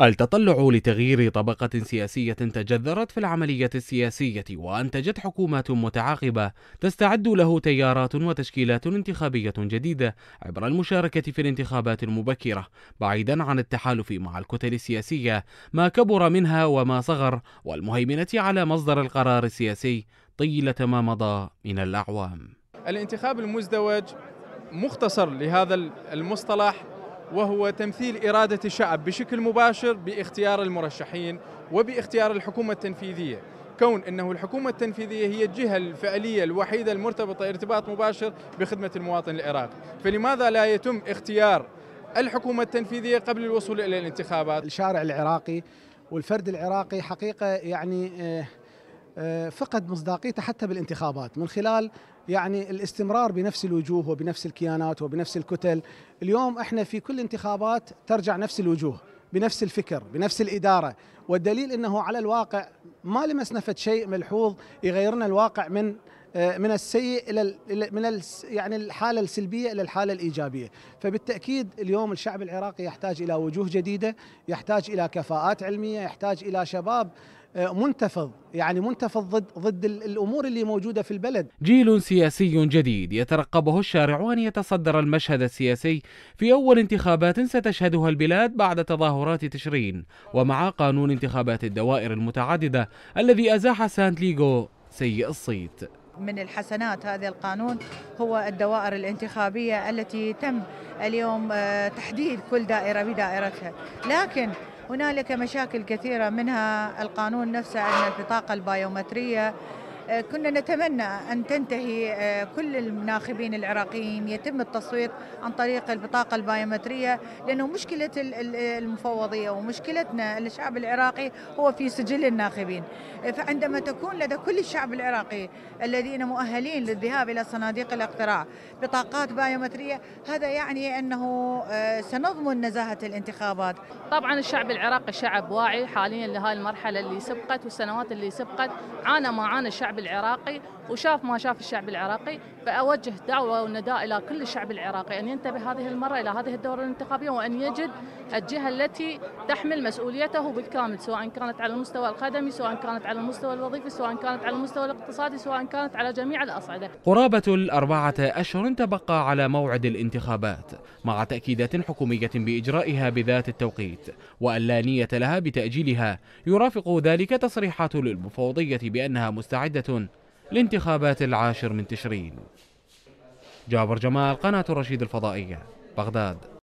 التطلع لتغيير طبقة سياسية تجذرت في العملية السياسية وأنتجت حكومات متعاقبة تستعد له تيارات وتشكيلات انتخابية جديدة عبر المشاركة في الانتخابات المبكرة بعيدا عن التحالف مع الكتل السياسية ما كبر منها وما صغر والمهيمنة على مصدر القرار السياسي طيلة ما مضى من الأعوام الانتخاب المزدوج مختصر لهذا المصطلح وهو تمثيل إرادة الشعب بشكل مباشر باختيار المرشحين وباختيار الحكومة التنفيذية كون أنه الحكومة التنفيذية هي الجهة الفعلية الوحيدة المرتبطة ارتباط مباشر بخدمة المواطن العراقي فلماذا لا يتم اختيار الحكومة التنفيذية قبل الوصول إلى الانتخابات الشارع العراقي والفرد العراقي حقيقة يعني آه، آه، فقد مصداقيته حتى بالانتخابات من خلال يعني الاستمرار بنفس الوجوه وبنفس الكيانات وبنفس الكتل اليوم احنا في كل انتخابات ترجع نفس الوجوه بنفس الفكر بنفس الإدارة والدليل أنه على الواقع ما لمسنا فد شيء ملحوظ يغيرنا الواقع من آه، من السيء الى من يعني الحاله السلبيه الى الحاله الايجابيه، فبالتاكيد اليوم الشعب العراقي يحتاج الى وجوه جديده، يحتاج الى كفاءات علميه، يحتاج الى شباب آه، منتفض يعني منتفض ضد ضد الامور اللي موجوده في البلد. جيل سياسي جديد يترقبه الشارع ان يتصدر المشهد السياسي في اول انتخابات ستشهدها البلاد بعد تظاهرات تشرين ومع قانون انتخابات الدوائر المتعدده الذي ازاح سانت ليغو سيء الصيت. من الحسنات هذا القانون هو الدوائر الانتخابية التي تم اليوم آه، تحديد كل دائرة بدائرتها لكن هنالك مشاكل كثيرة منها القانون نفسه أن البطاقة البيومترية آه، كنا نتمنى أن تنتهي آه، كل الناخبين العراقيين يتم التصويت عن طريق البطاقة البايومترية لأنه مشكلة المفوضية ومشكلتنا الشعب العراقي هو في سجل الناخبين آه، فعندما تكون لدى كل الشعب العراقي الذين مؤهلين للذهاب إلى صناديق الاقتراع بطاقات بايومترية هذا يعني أنه سنضمن نزاهة الانتخابات طبعا الشعب العراقي شعب واعي حاليا لهذه المرحلة اللي سبقت والسنوات اللي سبقت عانى ما عانى الشعب الشعب العراقي وشاف ما شاف الشعب العراقي فأوجه دعوة ونداء إلى كل الشعب العراقي أن ينتبه هذه المرة إلى هذه الدورة الانتخابية وأن يجد الجهة التي تحمل مسؤوليته بالكامل سواء كانت على المستوى القدمي سواء كانت على المستوى الوظيفي سواء كانت على المستوى الاقتصادي سواء كانت على جميع الأصعدة قرابة الأربعة أشهر تبقى على موعد الانتخابات مع تأكيدات حكومية بإجرائها بذات التوقيت وأن لا نية لها بتأجيلها يرافق ذلك تصريحات للمفوضية بأنها مستعدة لانتخابات العاشر من تشرين جابر جمال قناة رشيد الفضائية بغداد